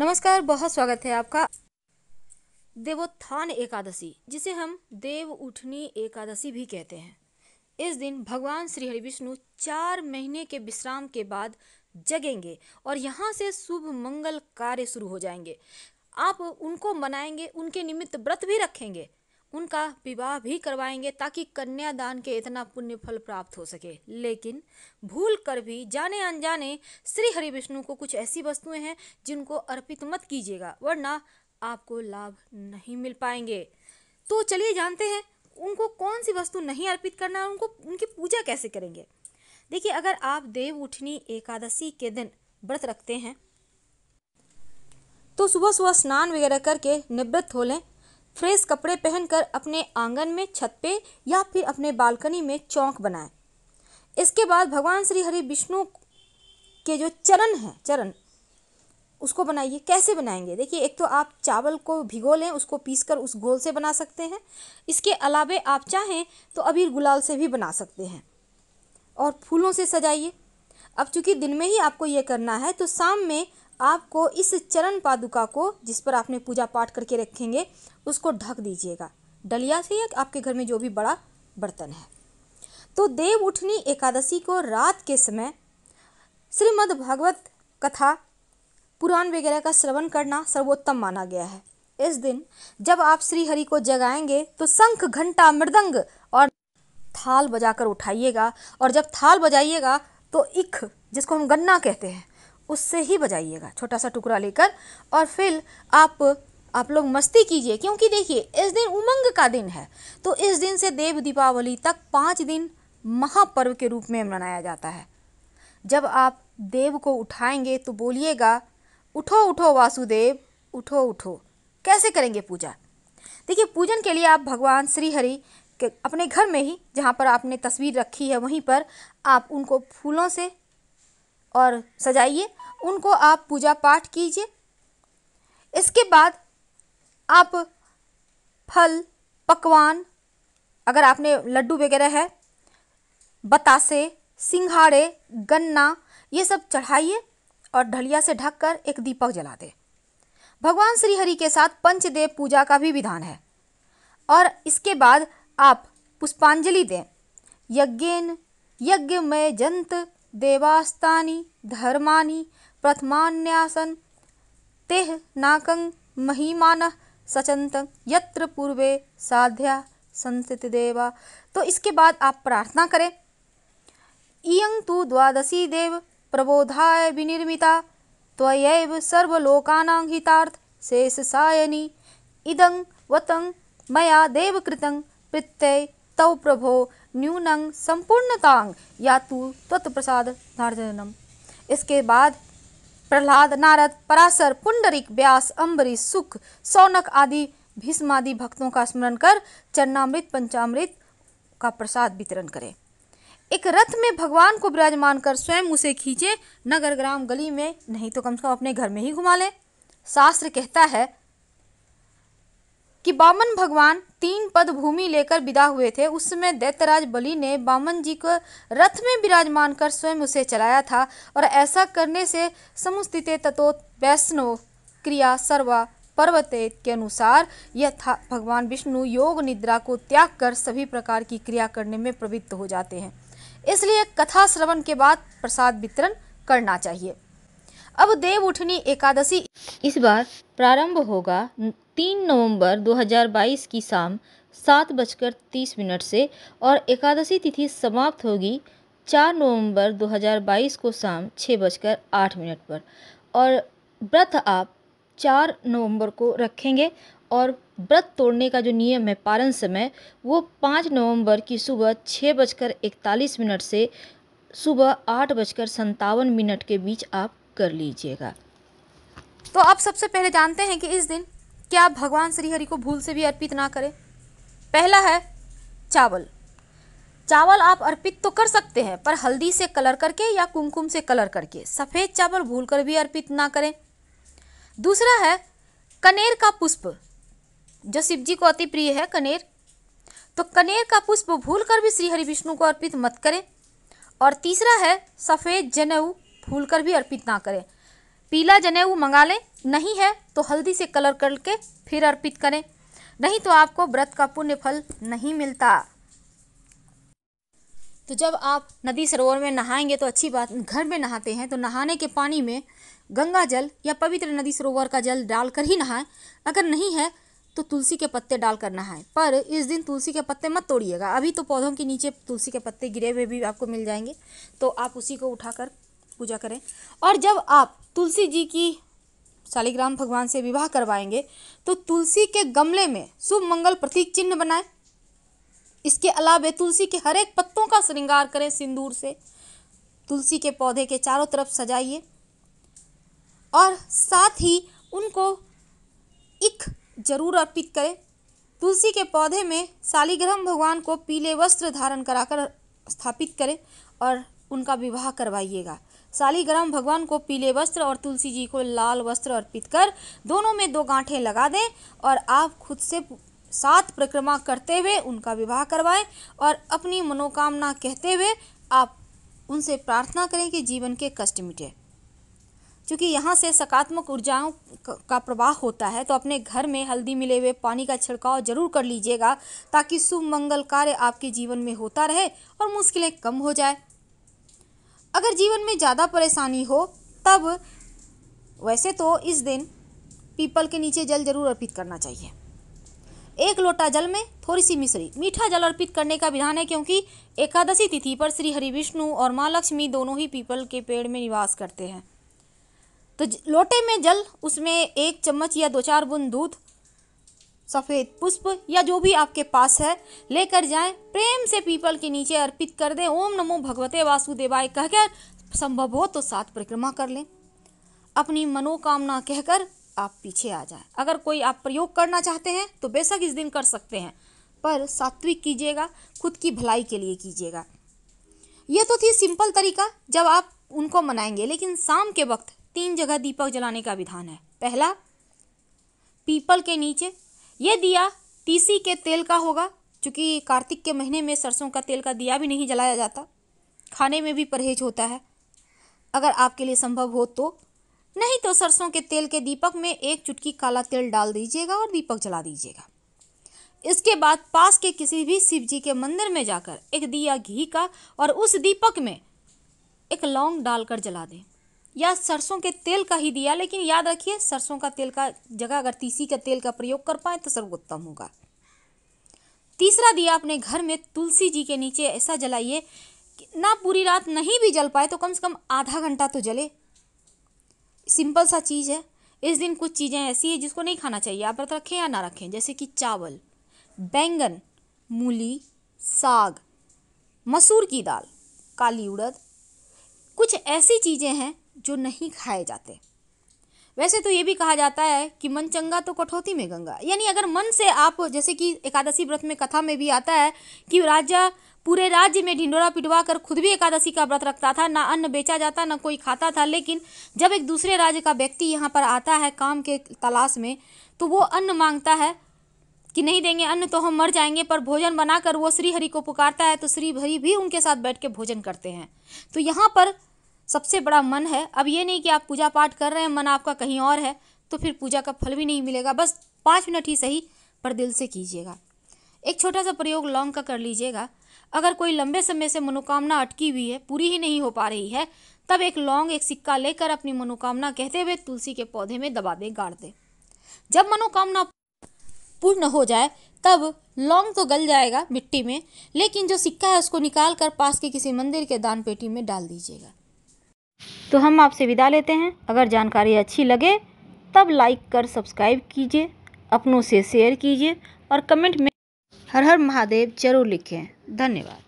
नमस्कार बहुत स्वागत है आपका देवोत्थान एकादशी जिसे हम देव उठनी एकादशी भी कहते हैं इस दिन भगवान श्री हरि विष्णु चार महीने के विश्राम के बाद जगेंगे और यहाँ से शुभ मंगल कार्य शुरू हो जाएंगे आप उनको मनाएंगे उनके निमित्त व्रत भी रखेंगे उनका विवाह भी करवाएंगे ताकि कन्यादान के इतना पुण्य फल प्राप्त हो सके लेकिन भूल कर भी जाने अनजाने श्री हरि विष्णु को कुछ ऐसी वस्तुएं हैं जिनको अर्पित मत कीजिएगा वरना आपको लाभ नहीं मिल पाएंगे तो चलिए जानते हैं उनको कौन सी वस्तु नहीं अर्पित करना है उनको उनकी पूजा कैसे करेंगे देखिए अगर आप देव उठनी एकादशी के दिन व्रत रखते हैं तो सुबह सुबह स्नान वगैरह करके निवृत्त हो लें फ्रेश कपड़े पहनकर अपने आंगन में छत पे या फिर अपने बालकनी में चौंक बनाएं इसके बाद भगवान श्री हरि विष्णु के जो चरण हैं चरण उसको बनाइए कैसे बनाएंगे देखिए एक तो आप चावल को भिगो लें उसको पीस कर उस गोल से बना सकते हैं इसके अलावे आप चाहें तो अबीर गुलाल से भी बना सकते हैं और फूलों से सजाइए अब चूंकि दिन में ही आपको ये करना है तो शाम में आपको इस चरण पादुका को जिस पर आपने पूजा पाठ करके रखेंगे उसको ढक दीजिएगा डलिया से या आपके घर में जो भी बड़ा बर्तन है तो देव उठनी एकादशी को रात के समय श्रीमद् भागवत कथा पुराण वगैरह का श्रवण करना सर्वोत्तम माना गया है इस दिन जब आप श्री हरि को जगाएंगे तो शंख घंटा मृदंग और थाल बजाकर उठाइएगा और जब थाल बजाइएगा तो इख जिसको हम गन्ना कहते हैं उससे ही बजाइएगा छोटा सा टुकड़ा लेकर और फिर आप आप लोग मस्ती कीजिए क्योंकि देखिए इस दिन उमंग का दिन है तो इस दिन से देव दीपावली तक पाँच दिन महापर्व के रूप में मनाया जाता है जब आप देव को उठाएंगे तो बोलिएगा उठो उठो वासुदेव उठो उठो कैसे करेंगे पूजा देखिए पूजन के लिए आप भगवान श्री हरि के अपने घर में ही जहाँ पर आपने तस्वीर रखी है वहीं पर आप उनको फूलों से और सजाइए उनको आप पूजा पाठ कीजिए इसके बाद आप फल पकवान अगर आपने लड्डू वगैरह है बतासे सिंघाड़े गन्ना ये सब चढ़ाइए और ढलिया से ढककर एक दीपक जला दे भगवान श्री हरि के साथ पंचदेव पूजा का भी विधान है और इसके बाद आप पुष्पांजलि दें यज्ञेन यज्ञ में जंत देवास्तानी धर्मानी प्रथमान्यासन तेह नाकं महिमान सचंत यत्र पूर्वे साध्या संसित देवा तो इसके बाद आप प्रार्थना करें इयं तु द्वादशी देव प्रबोधाय विनिर्मिता त्वयैव सर्वलोकानां हितार्थ सायनी इदं वतं मया देवकृतं प्रत्यय तव प्रभो न्यूनंग संपूर्णतांग या तू तत्प्रसाद नारदनम इसके बाद प्रहलाद नारद पराशर पुंडरिक व्यास अम्बरीश सुख सौनक आदि भीष्मादि भक्तों का स्मरण कर चरणामृत पंचामृत का प्रसाद वितरण करें एक रथ में भगवान को विराजमान कर स्वयं उसे खींचे नगर ग्राम गली में नहीं तो कम से कम अपने घर में ही घुमा लें शास्त्र कहता है कि बामन भगवान तीन पद भूमि लेकर विदा हुए थे उस समय दैत्यराज बलि ने बामन जी को रथ में विराजमान कर स्वयं उसे चलाया था और ऐसा करने से समुस्थित तत्ोत वैष्णव क्रिया सर्वा पर्वत के अनुसार यह था भगवान विष्णु योग निद्रा को त्याग कर सभी प्रकार की क्रिया करने में प्रवृत्त हो जाते हैं इसलिए कथा श्रवण के बाद प्रसाद वितरण करना चाहिए अब देव उठनी एकादशी इस बार प्रारंभ होगा तीन नवंबर 2022 की शाम सात बजकर तीस मिनट से और एकादशी तिथि समाप्त होगी चार नवंबर 2022 को शाम छः बजकर आठ मिनट पर और व्रत आप चार नवंबर को रखेंगे और व्रत तोड़ने का जो नियम है पारण समय वो पाँच नवंबर की सुबह छः बजकर इकतालीस मिनट से सुबह आठ बजकर सत्तावन मिनट के बीच आप कर लीजिएगा तो आप सबसे पहले जानते हैं कि इस दिन क्या आप भगवान श्रीहरि को भूल से भी अर्पित ना करें पहला है चावल चावल आप अर्पित तो कर सकते हैं पर हल्दी से कलर करके या कुमकुम से कलर करके सफ़ेद चावल भूल कर भी अर्पित ना करें दूसरा है कनेर का पुष्प जो शिव जी को अति प्रिय है कनेर तो कनेर का पुष्प भूल कर भी श्री हरि विष्णु को अर्पित मत करें और तीसरा है सफ़ेद जनेऊ भूल कर भी अर्पित ना करें पीला जनेऊ मंगा लें नहीं है तो हल्दी से कलर करके फिर अर्पित करें नहीं तो आपको व्रत का पुण्य फल नहीं मिलता तो जब आप नदी सरोवर में नहाएंगे तो अच्छी बात घर में नहाते हैं तो नहाने के पानी में गंगा जल या पवित्र नदी सरोवर का जल डालकर ही नहाएं अगर नहीं है तो तुलसी के पत्ते डालकर नहाएं पर इस दिन तुलसी के पत्ते मत तोड़िएगा अभी तो पौधों के नीचे तुलसी के पत्ते गिरे हुए भी आपको मिल जाएंगे तो आप उसी को उठाकर पूजा करें और जब आप तुलसी जी की शालिग्राम भगवान से विवाह करवाएंगे तो तुलसी के गमले में शुभ मंगल प्रतीक चिन्ह बनाएं इसके अलावा तुलसी के हरेक पत्तों का श्रृंगार करें सिंदूर से तुलसी के पौधे के चारों तरफ सजाइए और साथ ही उनको इख जरूर अर्पित करें तुलसी के पौधे में शालिग्राम भगवान को पीले वस्त्र धारण कराकर स्थापित करें और उनका विवाह करवाइएगा सालीग्राम भगवान को पीले वस्त्र और तुलसी जी को लाल वस्त्र अर्पित कर दोनों में दो गांठे लगा दें और आप खुद से सात परिक्रमा करते हुए उनका विवाह करवाएं और अपनी मनोकामना कहते हुए आप उनसे प्रार्थना करें कि जीवन के कष्ट मिटे क्योंकि यहाँ से सकारात्मक ऊर्जाओं का प्रवाह होता है तो अपने घर में हल्दी मिले हुए पानी का छिड़काव जरूर कर लीजिएगा ताकि शुभ मंगल कार्य आपके जीवन में होता रहे और मुश्किलें कम हो जाए अगर जीवन में ज़्यादा परेशानी हो तब वैसे तो इस दिन पीपल के नीचे जल जरूर अर्पित करना चाहिए एक लोटा जल में थोड़ी सी मिश्री मीठा जल अर्पित करने का विधान है क्योंकि एकादशी तिथि पर श्री हरि विष्णु और माँ लक्ष्मी दोनों ही पीपल के पेड़ में निवास करते हैं तो लोटे में जल उसमें एक चम्मच या दो चार बूंद दूध सफ़ेद पुष्प या जो भी आपके पास है लेकर जाएं प्रेम से पीपल के नीचे अर्पित कर दें ओम नमो भगवते वासुदेवाय कहकर संभव हो तो सात परिक्रमा कर लें अपनी मनोकामना कहकर आप पीछे आ जाएं अगर कोई आप प्रयोग करना चाहते हैं तो बेशक इस दिन कर सकते हैं पर सात्विक कीजिएगा खुद की भलाई के लिए कीजिएगा यह तो थी सिंपल तरीका जब आप उनको मनाएंगे लेकिन शाम के वक्त तीन जगह दीपक जलाने का विधान है पहला पीपल के नीचे ये दिया तीसी के तेल का होगा चूँकि कार्तिक के महीने में सरसों का तेल का दिया भी नहीं जलाया जाता खाने में भी परहेज होता है अगर आपके लिए संभव हो तो नहीं तो सरसों के तेल के दीपक में एक चुटकी काला तेल डाल दीजिएगा और दीपक जला दीजिएगा इसके बाद पास के किसी भी शिव जी के मंदिर में जाकर एक दिया घी का और उस दीपक में एक लौंग डालकर जला दें या सरसों के तेल का ही दिया लेकिन याद रखिए सरसों का तेल का जगह अगर तीसी का तेल का प्रयोग कर पाए तो सर्वोत्तम होगा तीसरा दिया अपने घर में तुलसी जी के नीचे ऐसा जलाइए ना पूरी रात नहीं भी जल पाए तो कम से कम आधा घंटा तो जले सिंपल सा चीज़ है इस दिन कुछ चीज़ें ऐसी है जिसको नहीं खाना चाहिए आप व्रत रखें या ना रखें जैसे कि चावल बैंगन मूली साग मसूर की दाल काली उड़द कुछ ऐसी चीज़ें हैं जो नहीं खाए जाते वैसे तो ये भी कहा जाता है कि मन चंगा तो कठौती में गंगा यानी अगर मन से आप जैसे कि एकादशी व्रत में कथा में भी आता है कि राजा पूरे राज्य में ढिंडोरा पिटवा कर खुद भी एकादशी का व्रत रखता था ना अन्न बेचा जाता ना कोई खाता था लेकिन जब एक दूसरे राज्य का व्यक्ति यहाँ पर आता है काम के तलाश में तो वो अन्न मांगता है कि नहीं देंगे अन्न तो हम मर जाएंगे पर भोजन बनाकर वो श्री हरि को पुकारता है तो श्री हरि भी उनके साथ बैठ के भोजन करते हैं तो यहाँ पर सबसे बड़ा मन है अब ये नहीं कि आप पूजा पाठ कर रहे हैं मन आपका कहीं और है तो फिर पूजा का फल भी नहीं मिलेगा बस पाँच मिनट ही सही पर दिल से कीजिएगा एक छोटा सा प्रयोग लौंग का कर लीजिएगा अगर कोई लंबे समय से मनोकामना अटकी हुई है पूरी ही नहीं हो पा रही है तब एक लौंग एक सिक्का लेकर अपनी मनोकामना कहते हुए तुलसी के पौधे में दबा दें गाड़ दे जब मनोकामना पूर्ण हो जाए तब लौंग तो गल जाएगा मिट्टी में लेकिन जो सिक्का है उसको निकाल कर पास के किसी मंदिर के दान पेटी में डाल दीजिएगा तो हम आपसे विदा लेते हैं अगर जानकारी अच्छी लगे तब लाइक कर सब्सक्राइब कीजिए अपनों से शेयर कीजिए और कमेंट में हर हर महादेव जरूर लिखें धन्यवाद